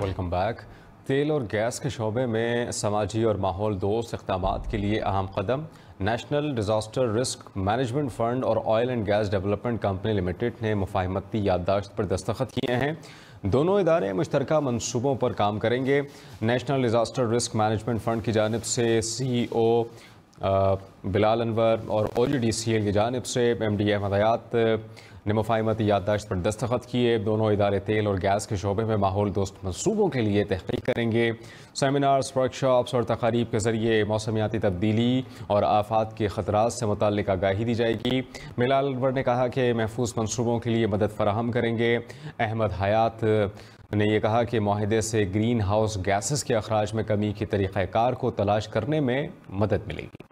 welcome back तेल और gas के शोबे में समाजी और माहौल दोस्त इकदाम के लिए अहम कदम national disaster risk management fund और oil and gas development company limited ने मुफाहमती याददाश्त पर दस्तखत किए हैं दोनों इदारे मुश्तर मनसूबों पर काम करेंगे national disaster risk management fund की जानब से सी ई ओ बिलाल अनवर और ओ जी डी सी एल की जानब से एम डी एम हदयात ने मुफाहमती याददाश्त पर दस्तखत किए दोनों इदारे तेल और गैस के शोबे में माहौल दोस्त मनसूबों के लिए तहकीक करेंगे सेमिनार्स वर्कशॉप्स और तकारीब के ज़रिए मौसमियाती तब्दीली और आफात के खतरा से मुतल आगाही दी जाएगी बिलाल अनवर ने कहा कि महफूज मनसूबों के लिए मदद फराहम करेंगे अहमद हयात ने यह कहा कि माहदे से ग्रीन हाउस गैसेस के अखराज में कमी के तरीक़ार को तलाश करने में मदद मिलेगी